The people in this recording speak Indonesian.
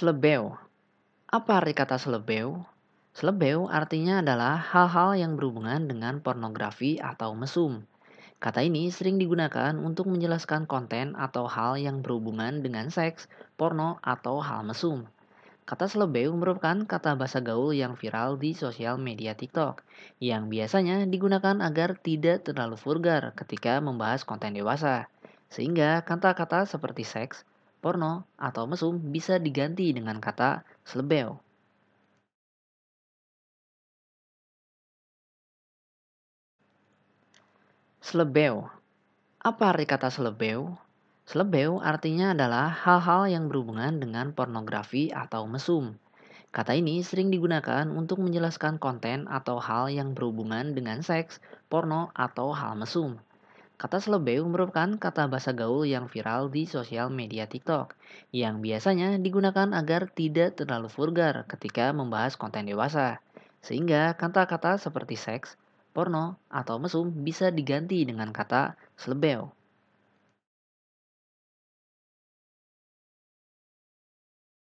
Slebeu. Apa arti kata slebeu? Slebeu artinya adalah hal-hal yang berhubungan dengan pornografi atau mesum. Kata ini sering digunakan untuk menjelaskan konten atau hal yang berhubungan dengan seks, porno, atau hal mesum. Kata slebeu merupakan kata bahasa gaul yang viral di sosial media TikTok, yang biasanya digunakan agar tidak terlalu vulgar ketika membahas konten dewasa. Sehingga kata-kata seperti seks, porno atau mesum bisa diganti dengan kata selebeo. Selebeo, Apa arti kata selebeo? Selebeo artinya adalah hal-hal yang berhubungan dengan pornografi atau mesum. Kata ini sering digunakan untuk menjelaskan konten atau hal yang berhubungan dengan seks, porno, atau hal mesum. Kata slebeu merupakan kata bahasa gaul yang viral di sosial media TikTok, yang biasanya digunakan agar tidak terlalu vulgar ketika membahas konten dewasa. Sehingga kata-kata seperti seks, porno, atau mesum bisa diganti dengan kata slebeu.